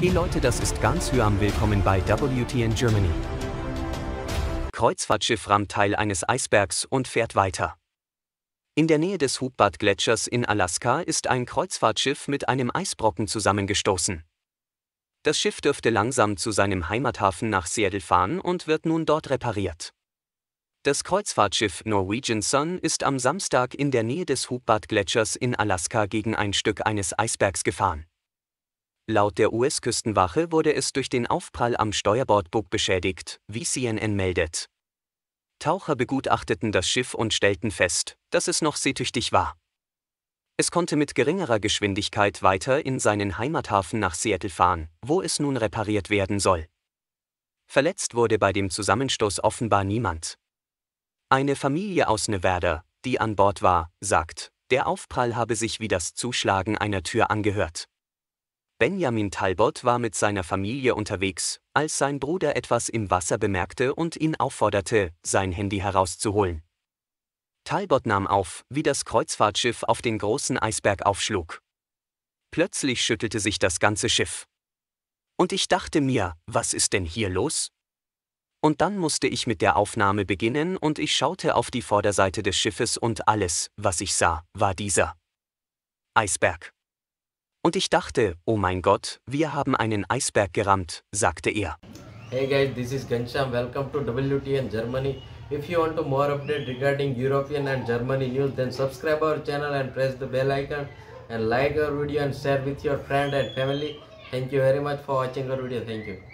Hey Leute, das ist ganz Hyam. Willkommen bei WTN Germany. Kreuzfahrtschiff rammt Teil eines Eisbergs und fährt weiter. In der Nähe des Hubbard-Gletschers in Alaska ist ein Kreuzfahrtschiff mit einem Eisbrocken zusammengestoßen. Das Schiff dürfte langsam zu seinem Heimathafen nach Seattle fahren und wird nun dort repariert. Das Kreuzfahrtschiff Norwegian Sun ist am Samstag in der Nähe des Hubbard-Gletschers in Alaska gegen ein Stück eines Eisbergs gefahren. Laut der US-Küstenwache wurde es durch den Aufprall am Steuerbordbug beschädigt, wie CNN meldet. Taucher begutachteten das Schiff und stellten fest, dass es noch seetüchtig war. Es konnte mit geringerer Geschwindigkeit weiter in seinen Heimathafen nach Seattle fahren, wo es nun repariert werden soll. Verletzt wurde bei dem Zusammenstoß offenbar niemand. Eine Familie aus Nevada, die an Bord war, sagt, der Aufprall habe sich wie das Zuschlagen einer Tür angehört. Benjamin Talbot war mit seiner Familie unterwegs, als sein Bruder etwas im Wasser bemerkte und ihn aufforderte, sein Handy herauszuholen. Talbot nahm auf, wie das Kreuzfahrtschiff auf den großen Eisberg aufschlug. Plötzlich schüttelte sich das ganze Schiff. Und ich dachte mir, was ist denn hier los? Und dann musste ich mit der Aufnahme beginnen und ich schaute auf die Vorderseite des Schiffes und alles, was ich sah, war dieser Eisberg. Und ich dachte, oh mein Gott, wir haben einen Eisberg gerammt, sagte er. Hey guys, this is Gansham. Welcome to WTN Germany. If you want to more update regarding European and Germany news, then subscribe our channel and press the bell icon and like our video and share with your friend and family. Thank you very much for watching our video. Thank you.